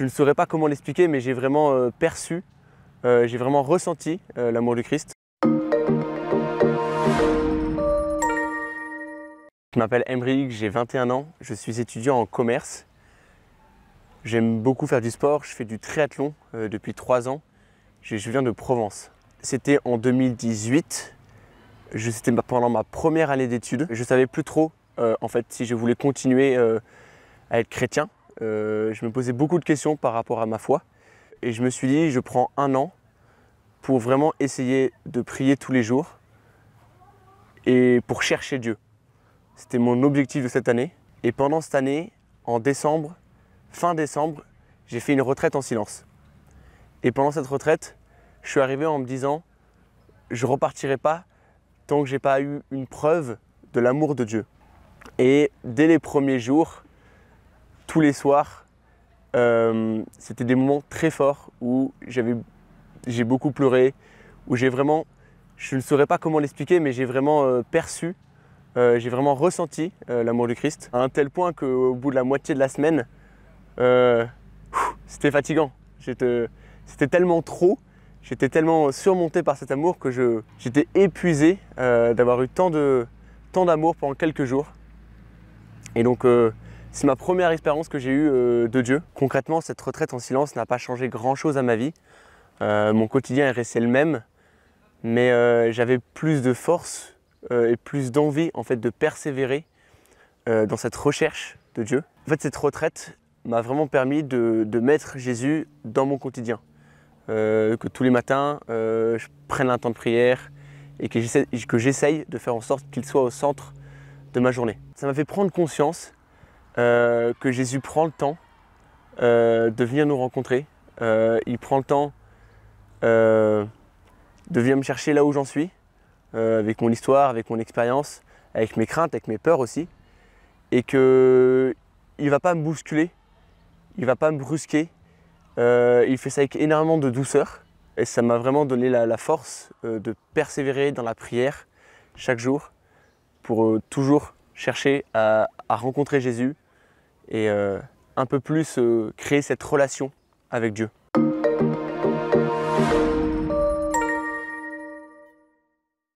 je ne saurais pas comment l'expliquer, mais j'ai vraiment euh, perçu, euh, j'ai vraiment ressenti euh, l'amour du Christ. Je m'appelle Emric, j'ai 21 ans, je suis étudiant en commerce. J'aime beaucoup faire du sport, je fais du triathlon depuis 3 ans. Je, viens de Provence. C'était en 2018, c'était pendant ma première année d'études. Je ne savais plus trop en fait si je voulais continuer à être chrétien euh, je me posais beaucoup de questions par rapport à ma foi. Et je me suis dit, je prends un an pour vraiment essayer de prier tous les jours et pour chercher Dieu. C'était mon objectif de cette année. Et pendant cette année, en décembre, fin décembre, j'ai fait une retraite en silence. Et pendant cette retraite, je suis arrivé en me disant, je repartirai pas tant que je j'ai pas eu une preuve de l'amour de Dieu. Et dès les premiers jours, tous les soirs, euh, c'était des moments très forts où j'avais, j'ai beaucoup pleuré, où j'ai vraiment, je ne saurais pas comment l'expliquer, mais j'ai vraiment euh, perçu, euh, j'ai vraiment ressenti l'amour du Christ, à un tel point qu'au bout de la moitié de la semaine, c'était fatigant. c'était tellement trop, j'étais tellement surmonté par cet amour que je, j'étais épuisé d'avoir eu tant, de, tant d'amour pendant quelques jours. Et donc, c'est ma première expérience que j'ai eue euh, de Dieu. Concrètement, cette retraite en silence n'a pas changé grand-chose à ma vie. Euh, mon quotidien est resté le même, mais euh, j'avais plus de force et plus d'envie en fait de persévérer dans cette recherche de Dieu. En fait, cette retraite m'a vraiment permis de, de, mettre Jésus dans mon quotidien. que tous les matins, je prenne un temps de prière et que j'essaye de faire en sorte qu'il soit au centre de ma journée. Ça m'a fait prendre conscience euh, que Jésus prend le temps euh, de venir nous rencontrer. Euh, il prend le temps de venir me chercher là où j'en suis, avec mon histoire, avec mon expérience, avec mes craintes, avec mes peurs aussi. Et qu'il ne va pas me bousculer, il ne va pas me brusquer. il fait ça avec énormément de douceur. Et ça m'a vraiment donné la, force de persévérer dans la prière chaque jour pour toujours chercher à rencontrer Jésus, et euh, un peu plus euh, créer cette relation avec Dieu.